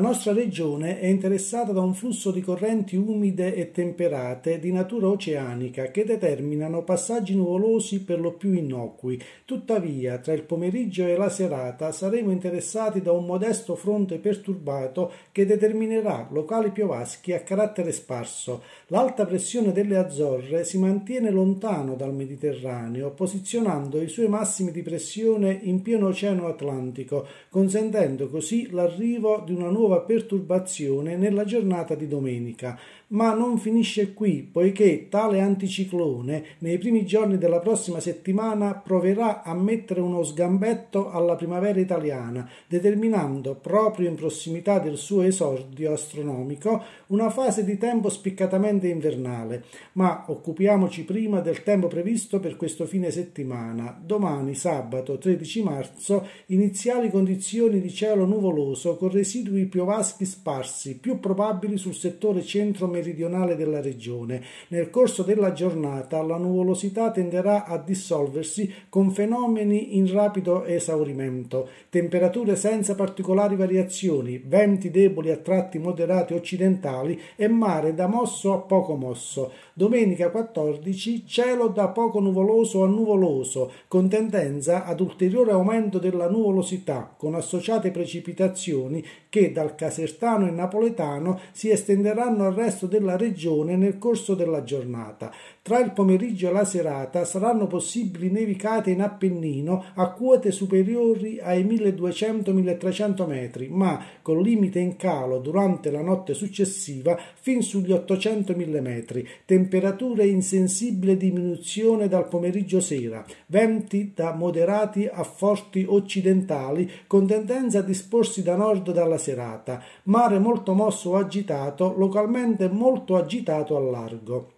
nostra regione è interessata da un flusso di correnti umide e temperate di natura oceanica che determinano passaggi nuvolosi per lo più innocui. Tuttavia, tra il pomeriggio e la serata saremo interessati da un modesto fronte perturbato che determinerà locali piovaschi a carattere sparso. L'alta pressione delle Azzorre si mantiene lontano dal Mediterraneo, posizionando i suoi massimi di pressione in pieno oceano Atlantico, consentendo così l'arrivo di una nuova nuova perturbazione nella giornata di domenica, ma non finisce qui, poiché tale anticiclone nei primi giorni della prossima settimana proverà a mettere uno sgambetto alla primavera italiana, determinando proprio in prossimità del suo esordio astronomico una fase di tempo spiccatamente invernale. Ma occupiamoci prima del tempo previsto per questo fine settimana. Domani, sabato 13 marzo, iniziali condizioni di cielo nuvoloso con residui più vaschi sparsi, più probabili sul settore centro-meridionale della regione. Nel corso della giornata la nuvolosità tenderà a dissolversi con fenomeni in rapido esaurimento, temperature senza particolari variazioni, venti deboli a tratti moderati occidentali e mare da mosso a poco mosso. Domenica 14 cielo da poco nuvoloso a nuvoloso, con tendenza ad ulteriore aumento della nuvolosità, con associate precipitazioni che dal dal casertano e napoletano si estenderanno al resto della regione nel corso della giornata. Tra il pomeriggio e la serata saranno possibili nevicate in Appennino a quote superiori ai 1200-1300 metri, ma con limite in calo durante la notte successiva fin sugli 800-1000 metri, temperature in sensibile diminuzione dal pomeriggio sera, venti da moderati a forti occidentali con tendenza a disporsi da nord dalla serata ondata, mare molto mosso o agitato, localmente molto agitato al largo.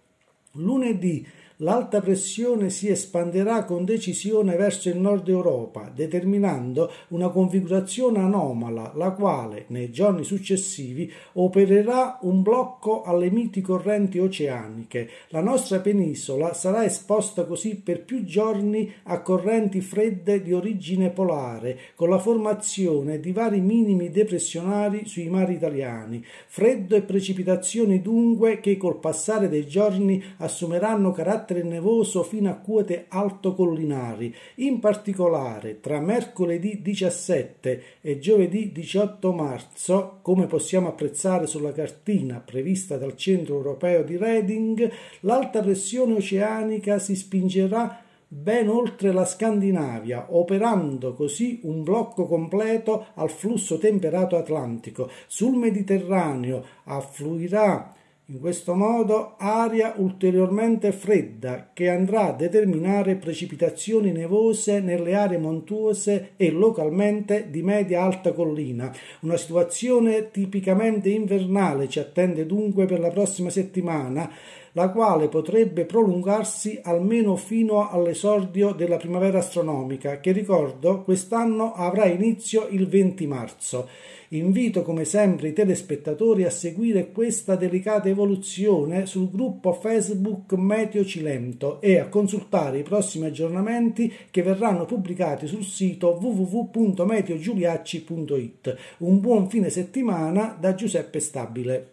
Lunedì l'alta pressione si espanderà con decisione verso il nord Europa, determinando una configurazione anomala, la quale, nei giorni successivi, opererà un blocco alle miti correnti oceaniche. La nostra penisola sarà esposta così per più giorni a correnti fredde di origine polare, con la formazione di vari minimi depressionari sui mari italiani. Freddo e precipitazioni dunque che col passare dei giorni assumeranno carattere carattere nevoso fino a quote altocollinari, in particolare tra mercoledì 17 e giovedì 18 marzo, come possiamo apprezzare sulla cartina prevista dal Centro Europeo di Reading, l'alta pressione oceanica si spingerà ben oltre la Scandinavia, operando così un blocco completo al flusso temperato atlantico. Sul Mediterraneo affluirà in questo modo aria ulteriormente fredda che andrà a determinare precipitazioni nevose nelle aree montuose e localmente di media-alta collina. Una situazione tipicamente invernale ci attende dunque per la prossima settimana la quale potrebbe prolungarsi almeno fino all'esordio della primavera astronomica, che ricordo quest'anno avrà inizio il 20 marzo. Invito come sempre i telespettatori a seguire questa delicata evoluzione sul gruppo Facebook Meteo Cilento e a consultare i prossimi aggiornamenti che verranno pubblicati sul sito www.meteogiuliacci.it. Un buon fine settimana da Giuseppe Stabile.